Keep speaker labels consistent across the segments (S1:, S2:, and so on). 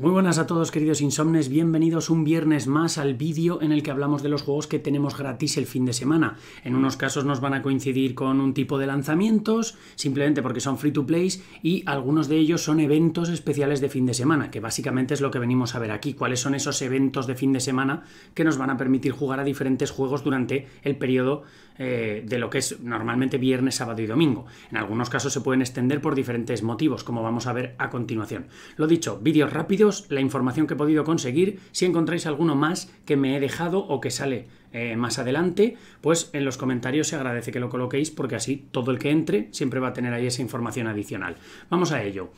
S1: Muy buenas a todos queridos insomnes, bienvenidos un viernes más al vídeo en el que hablamos de los juegos que tenemos gratis el fin de semana. En unos casos nos van a coincidir con un tipo de lanzamientos, simplemente porque son free to play y algunos de ellos son eventos especiales de fin de semana, que básicamente es lo que venimos a ver aquí, cuáles son esos eventos de fin de semana que nos van a permitir jugar a diferentes juegos durante el periodo eh, de lo que es normalmente viernes, sábado y domingo. En algunos casos se pueden extender por diferentes motivos, como vamos a ver a continuación. Lo dicho, vídeos rápidos la información que he podido conseguir. Si encontráis alguno más que me he dejado o que sale eh, más adelante, pues en los comentarios se agradece que lo coloquéis porque así todo el que entre siempre va a tener ahí esa información adicional. Vamos a ello.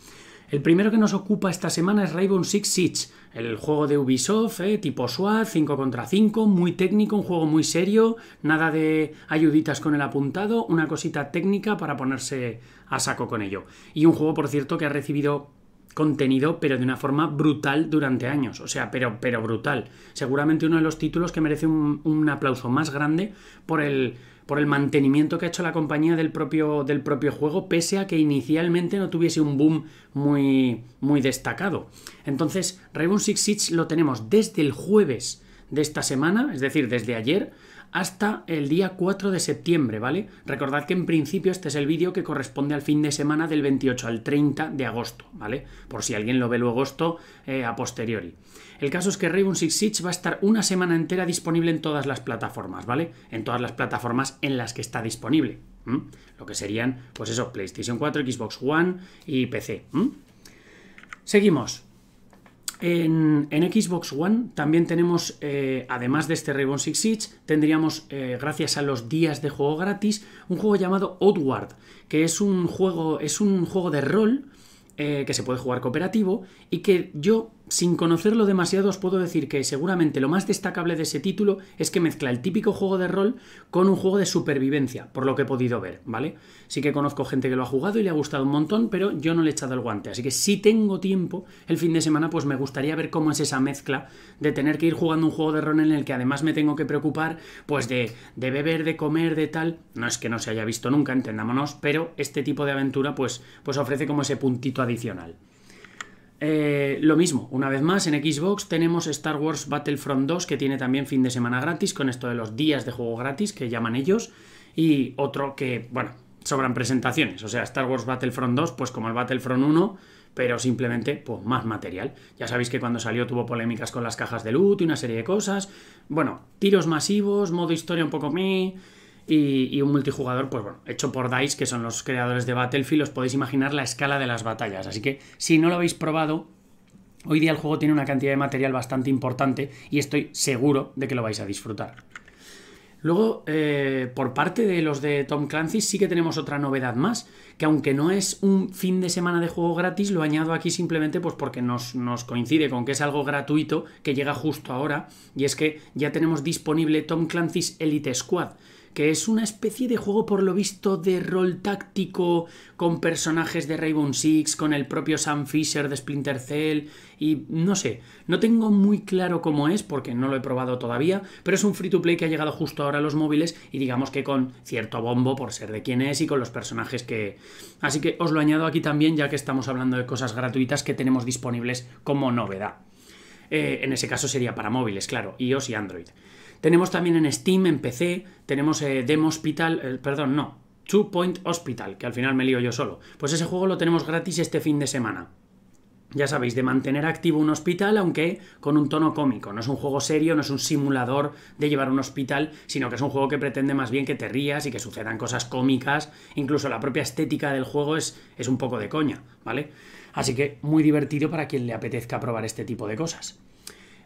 S1: El primero que nos ocupa esta semana es Raven Six Siege, el juego de Ubisoft, eh, tipo SWAT, 5 contra 5, muy técnico, un juego muy serio, nada de ayuditas con el apuntado, una cosita técnica para ponerse a saco con ello. Y un juego, por cierto, que ha recibido contenido, pero de una forma brutal durante años. O sea, pero, pero brutal. Seguramente uno de los títulos que merece un, aplauso más grande por el, por el mantenimiento que ha hecho la compañía del propio, del propio juego, pese a que inicialmente no tuviese un boom muy, muy destacado. Entonces, Rainbow Six Siege lo tenemos desde el jueves de esta semana, es decir, desde ayer, hasta el día 4 de septiembre, ¿vale? Recordad que en principio este es el vídeo que corresponde al fin de semana del 28 al 30 de agosto, ¿vale? Por si alguien lo ve luego esto eh, a posteriori. El caso es que Rainbow Six Siege va a estar una semana entera disponible en todas las plataformas, ¿vale? En todas las plataformas en las que está disponible. Lo que serían, pues eso, PlayStation 4, Xbox One y PC. Seguimos. En, Xbox One también tenemos, eh, además de este Rainbow Six Siege, tendríamos, eh, gracias a los días de juego gratis, un juego llamado Outward, que es un juego, es un juego de rol eh, que se puede jugar cooperativo y que yo sin conocerlo demasiado os puedo decir que seguramente lo más destacable de ese título es que mezcla el típico juego de rol con un juego de supervivencia, por lo que he podido ver, ¿vale? Sí que conozco gente que lo ha jugado y le ha gustado un montón, pero yo no le he echado el guante, así que si tengo tiempo el fin de semana pues me gustaría ver cómo es esa mezcla de tener que ir jugando un juego de rol en el que además me tengo que preocupar pues de, de beber, de comer, de tal, no es que no se haya visto nunca, entendámonos, pero este tipo de aventura pues, pues ofrece como ese puntito adicional. Eh, lo mismo, una vez más, en Xbox tenemos Star Wars Battlefront 2, que tiene también fin de semana gratis, con esto de los días de juego gratis, que llaman ellos, y otro que, bueno, sobran presentaciones, o sea, Star Wars Battlefront 2, pues como el Battlefront 1, pero simplemente, pues más material. Ya sabéis que cuando salió tuvo polémicas con las cajas de loot y una serie de cosas, bueno, tiros masivos, modo historia un poco meh, y, un multijugador, pues bueno, hecho por DICE, que son los creadores de Battlefield, os podéis imaginar la escala de las batallas. Así que si no lo habéis probado, hoy día el juego tiene una cantidad de material bastante importante y estoy seguro de que lo vais a disfrutar. Luego, eh, por parte de los de Tom Clancy, sí que tenemos otra novedad más, que aunque no es un fin de semana de juego gratis, lo añado aquí simplemente pues porque nos, nos coincide con que es algo gratuito que llega justo ahora, y es que ya tenemos disponible Tom Clancy's Elite Squad, que es una especie de juego por lo visto de rol táctico con personajes de Rainbow Six, con el propio Sam Fisher de Splinter Cell y no sé, no tengo muy claro cómo es porque no lo he probado todavía, pero es un free to play que ha llegado justo ahora a los móviles y digamos que con cierto bombo por ser de quién es y con los personajes que... Así que os lo añado aquí también ya que estamos hablando de cosas gratuitas que tenemos disponibles como novedad. Eh, en ese caso sería para móviles, claro, iOS y Android. Tenemos también en Steam, en PC, tenemos eh, Demo Hospital, eh, perdón, no, Two Point Hospital, que al final me lío yo solo. Pues ese juego lo tenemos gratis este fin de semana. Ya sabéis, de mantener activo un hospital, aunque con un tono cómico. No es un juego serio, no es un simulador de llevar un hospital, sino que es un juego que pretende más bien que te rías y que sucedan cosas cómicas. Incluso la propia estética del juego es, es un poco de coña, ¿vale? Así que muy divertido para quien le apetezca probar este tipo de cosas.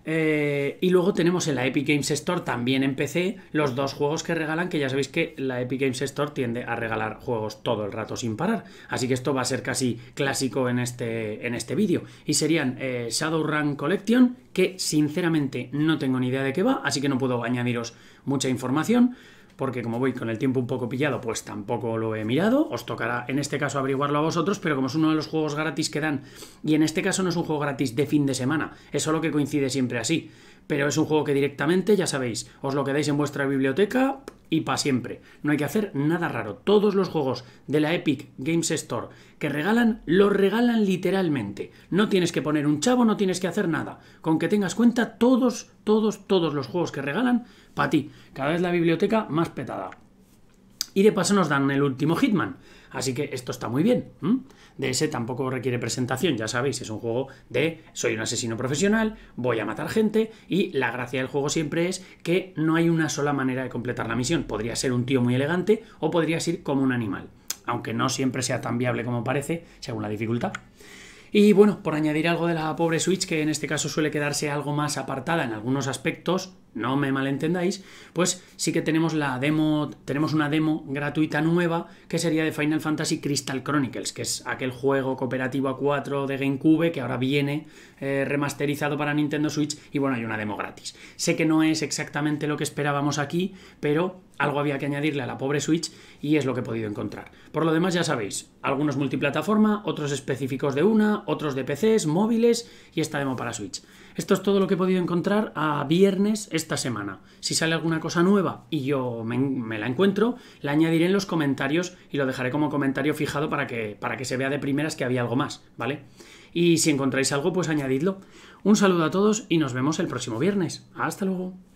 S1: Eh, y luego tenemos en la Epic Games Store, también en PC, los dos juegos que regalan, que ya sabéis que la Epic Games Store tiende a regalar juegos todo el rato sin parar. Así que esto va a ser casi clásico en este, en este vídeo. Y serían eh, Shadowrun Collection, que sinceramente no tengo ni idea de qué va, así que no puedo añadiros mucha información porque como voy con el tiempo un poco pillado, pues tampoco lo he mirado. Os tocará en este caso averiguarlo a vosotros, pero como es uno de los juegos gratis que dan, y en este caso no es un juego gratis de fin de semana, es solo que coincide siempre así. Pero es un juego que directamente, ya sabéis, os lo quedáis en vuestra biblioteca, y para siempre. No hay que hacer nada raro. Todos los juegos de la Epic Games Store que regalan, los regalan literalmente. No tienes que poner un chavo, no tienes que hacer nada. Con que tengas cuenta todos, todos, todos los juegos que regalan para ti. Cada vez la biblioteca más petada y de paso nos dan el último Hitman. Así que esto está muy bien. De ese tampoco requiere presentación, ya sabéis, es un juego de soy un asesino profesional, voy a matar gente y la gracia del juego siempre es que no hay una sola manera de completar la misión. Podría ser un tío muy elegante o podría ser como un animal, aunque no siempre sea tan viable como parece, según la dificultad. Y bueno, por añadir algo de la pobre Switch, que en este caso suele quedarse algo más apartada en algunos aspectos, no me malentendáis, pues sí que tenemos la demo, tenemos una demo gratuita nueva que sería de Final Fantasy Crystal Chronicles, que es aquel juego cooperativo a 4 de GameCube que ahora viene eh, remasterizado para Nintendo Switch y bueno, hay una demo gratis. Sé que no es exactamente lo que esperábamos aquí, pero algo había que añadirle a la pobre Switch y es lo que he podido encontrar. Por lo demás ya sabéis, algunos multiplataforma, otros específicos de una, otros de PCs, móviles y esta demo para Switch. Esto es todo lo que he podido encontrar a viernes esta semana. Si sale alguna cosa nueva y yo me, la encuentro, la añadiré en los comentarios y lo dejaré como comentario fijado para que, para que se vea de primeras que había algo más, ¿vale? Y si encontráis algo, pues añadidlo. Un saludo a todos y nos vemos el próximo viernes. Hasta luego.